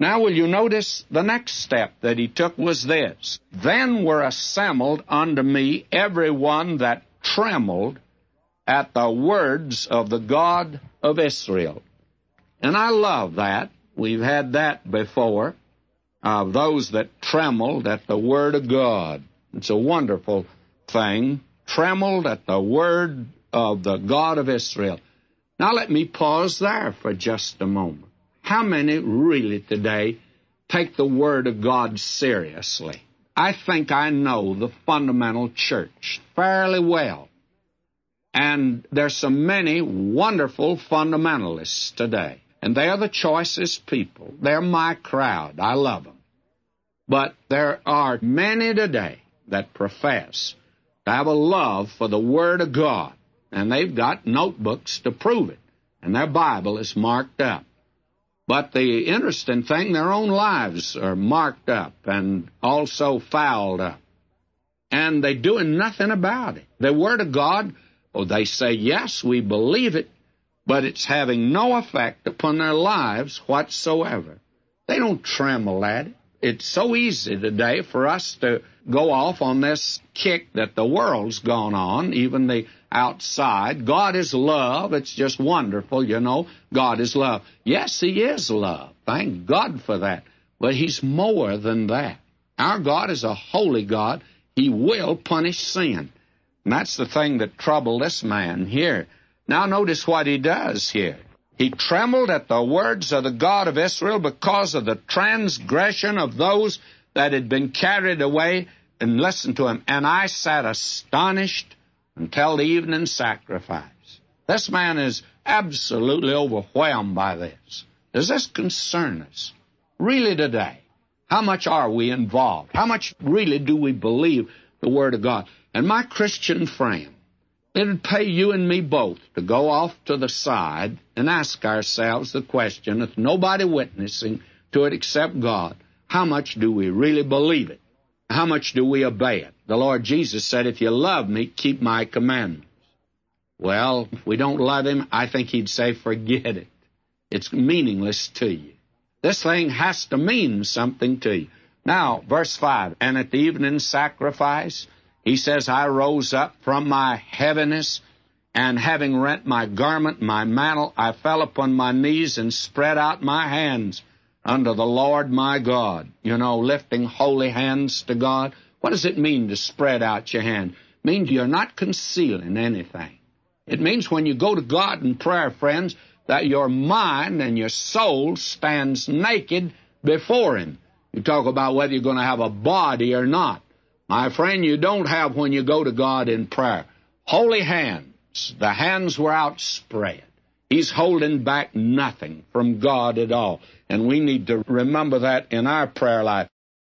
Now, will you notice the next step that he took was this Then were assembled unto me every one that trembled at the words of the God of Israel. And I love that. We've had that before of those that trembled at the word of God. It's a wonderful thing. Trembled at the word of the God of Israel. Now let me pause there for just a moment. How many really today take the Word of God seriously? I think I know the fundamental church fairly well. And there's so many wonderful fundamentalists today. And they are the choicest people. They're my crowd. I love them. But there are many today that profess to have a love for the Word of God. And they've got notebooks to prove it. And their Bible is marked up. But the interesting thing, their own lives are marked up and also fouled up. And they're doing nothing about it. The Word of God, oh, they say, yes, we believe it, but it's having no effect upon their lives whatsoever. They don't tremble at it. It's so easy today for us to go off on this kick that the world's gone on, even the outside. God is love. It's just wonderful, you know. God is love. Yes, He is love. Thank God for that. But He's more than that. Our God is a holy God. He will punish sin. And that's the thing that troubled this man here. Now notice what he does here. He trembled at the words of the God of Israel because of the transgression of those that had been carried away and listened to him. And I sat astonished until the evening sacrifice. This man is absolutely overwhelmed by this. Does this concern us? Really today, how much are we involved? How much really do we believe the Word of God? And my Christian friend, it'd pay you and me both to go off to the side and ask ourselves the question, with nobody witnessing to it except God, how much do we really believe it? How much do we obey it? The Lord Jesus said, If you love me, keep my commandments. Well, if we don't love him, I think he'd say, Forget it. It's meaningless to you. This thing has to mean something to you. Now, verse 5 And at the evening sacrifice, he says, I rose up from my heaviness, and having rent my garment, my mantle, I fell upon my knees and spread out my hands unto the Lord my God. You know, lifting holy hands to God. What does it mean to spread out your hand? It means you're not concealing anything. It means when you go to God in prayer, friends, that your mind and your soul stands naked before Him. You talk about whether you're going to have a body or not. My friend, you don't have when you go to God in prayer. Holy hands. The hands were outspread. He's holding back nothing from God at all. And we need to remember that in our prayer life.